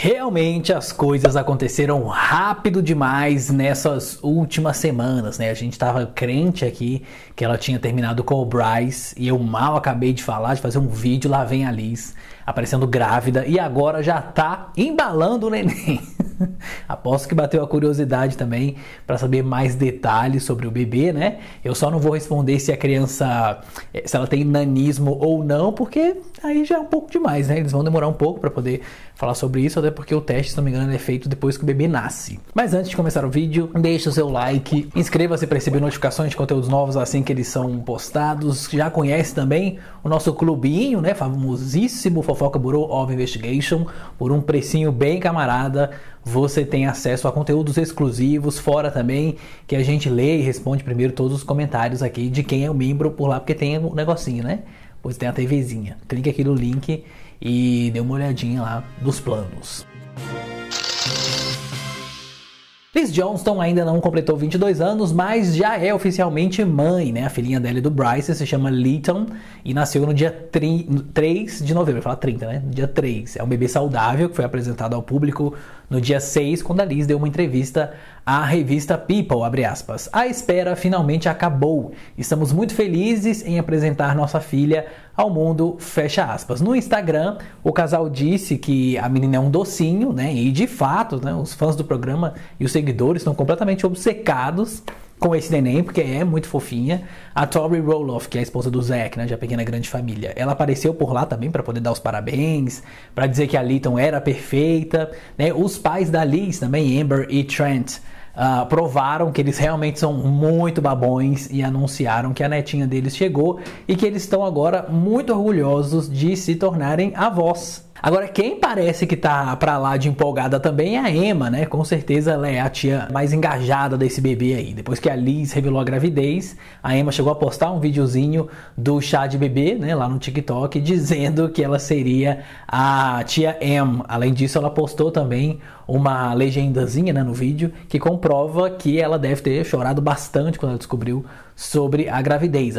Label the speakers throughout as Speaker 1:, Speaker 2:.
Speaker 1: Realmente as coisas aconteceram rápido demais nessas últimas semanas, né? A gente estava crente aqui que ela tinha terminado com o Bryce e eu mal acabei de falar, de fazer um vídeo, lá vem a Liz aparecendo grávida e agora já tá embalando o neném. Aposto que bateu a curiosidade também para saber mais detalhes sobre o bebê, né? Eu só não vou responder se a criança eh, se ela tem nanismo ou não, porque aí já é um pouco demais, né? Eles vão demorar um pouco para poder falar sobre isso, até porque o teste, se não me engano, é feito depois que o bebê nasce. Mas antes de começar o vídeo, deixe o seu like, inscreva-se para receber notificações de conteúdos novos assim que eles são postados. Já conhece também o nosso clubinho, né? Famosíssimo Fofoca Bureau of Investigation, por um precinho bem camarada você tem acesso a conteúdos exclusivos fora também, que a gente lê e responde primeiro todos os comentários aqui de quem é o membro por lá, porque tem um negocinho, né? Pois tem a TVzinha. Clique aqui no link e dê uma olhadinha lá nos planos. Liz Johnston ainda não completou 22 anos, mas já é oficialmente mãe, né? A filhinha dela e do Bryce se chama Leighton e nasceu no dia 3 de novembro, fala 30, né? Dia 3. É um bebê saudável que foi apresentado ao público no dia 6, quando a Liz deu uma entrevista à revista People, A espera finalmente acabou. Estamos muito felizes em apresentar nossa filha ao mundo, fecha aspas. No Instagram, o casal disse que a menina é um docinho, né? E de fato, né, os fãs do programa e os seguidores estão completamente obcecados com esse neném, porque é muito fofinha. A Tori Roloff, que é a esposa do Zack, né, de Pequena Grande Família, ela apareceu por lá também para poder dar os parabéns, para dizer que a Liton era perfeita. Né? Os pais da Liz também, Amber e Trent, uh, provaram que eles realmente são muito babões e anunciaram que a netinha deles chegou e que eles estão agora muito orgulhosos de se tornarem avós. Agora, quem parece que tá pra lá de empolgada também é a Emma, né? Com certeza ela é a tia mais engajada desse bebê aí. Depois que a Liz revelou a gravidez, a Emma chegou a postar um videozinho do chá de bebê, né? Lá no TikTok, dizendo que ela seria a tia Em. Além disso, ela postou também uma legendazinha né, no vídeo que comprova que ela deve ter chorado bastante quando ela descobriu sobre a gravidez,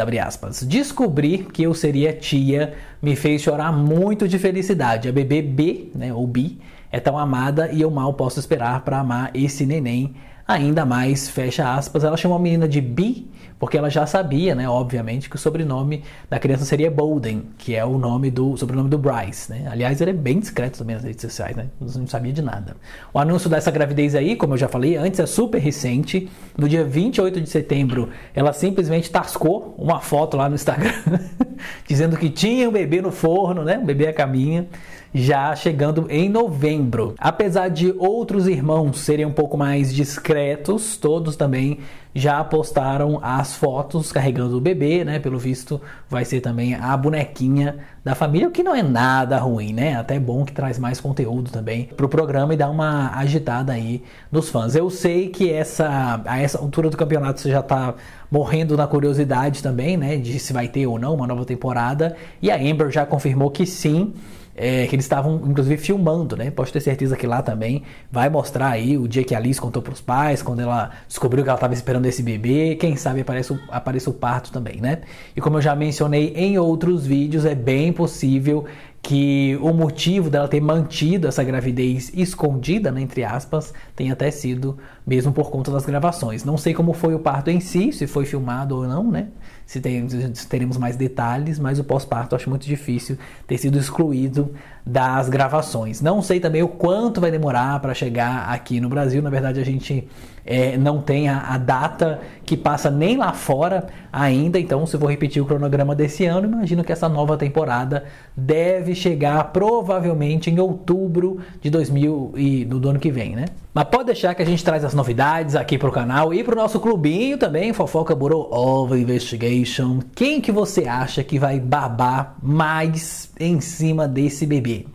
Speaker 1: Descobrir que eu seria tia me fez chorar muito de felicidade a é B, né, ou B, é tão amada e eu mal posso esperar para amar esse neném Ainda mais, fecha aspas, ela chamou a menina de Bi, porque ela já sabia, né, obviamente, que o sobrenome da criança seria Bolden, que é o nome do o sobrenome do Bryce, né? Aliás, ele é bem discreto também nas redes sociais, né? Não sabia de nada. O anúncio dessa gravidez aí, como eu já falei antes, é super recente. No dia 28 de setembro, ela simplesmente tascou uma foto lá no Instagram dizendo que tinha um bebê no forno, né? Um bebê a caminha já chegando em novembro. Apesar de outros irmãos serem um pouco mais discretos concretos, todos também já postaram as fotos carregando o bebê, né? Pelo visto, vai ser também a bonequinha da família, o que não é nada ruim, né? Até é bom que traz mais conteúdo também pro programa e dá uma agitada aí nos fãs. Eu sei que essa a essa altura do campeonato você já tá morrendo na curiosidade também, né? De se vai ter ou não uma nova temporada. E a Amber já confirmou que sim é, que eles estavam inclusive filmando, né? Pode ter certeza que lá também vai mostrar aí o dia que a Alice contou para os pais, quando ela descobriu que ela estava esperando esse bebê, quem sabe aparece o, aparece o parto também, né? E como eu já mencionei em outros vídeos, é bem possível que o motivo dela ter mantido essa gravidez escondida, né, entre aspas, tenha até sido mesmo por conta das gravações. Não sei como foi o parto em si, se foi filmado ou não, né? Se, tem, se teremos mais detalhes, mas o pós-parto acho muito difícil ter sido excluído das gravações. Não sei também o quanto vai demorar para chegar aqui no Brasil. Na verdade, a gente é, não tem a, a, data que passa nem lá fora ainda. Então, se eu vou repetir o cronograma desse ano, imagino que essa nova temporada deve chegar provavelmente em outubro de 2000 e do ano que vem, né? Mas pode deixar que a gente traz as novidades aqui para o canal e para o nosso clubinho também, Fofoca Bureau of Investigation. Quem que você acha que vai babar mais em cima desse bebê?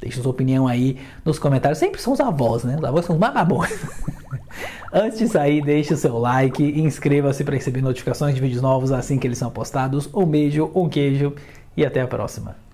Speaker 1: Deixe sua opinião aí nos comentários. Sempre são os avós, né? Os avós são os bababões. Antes de sair, deixe o seu like, inscreva-se para receber notificações de vídeos novos assim que eles são postados. Um beijo, um queijo e até a próxima.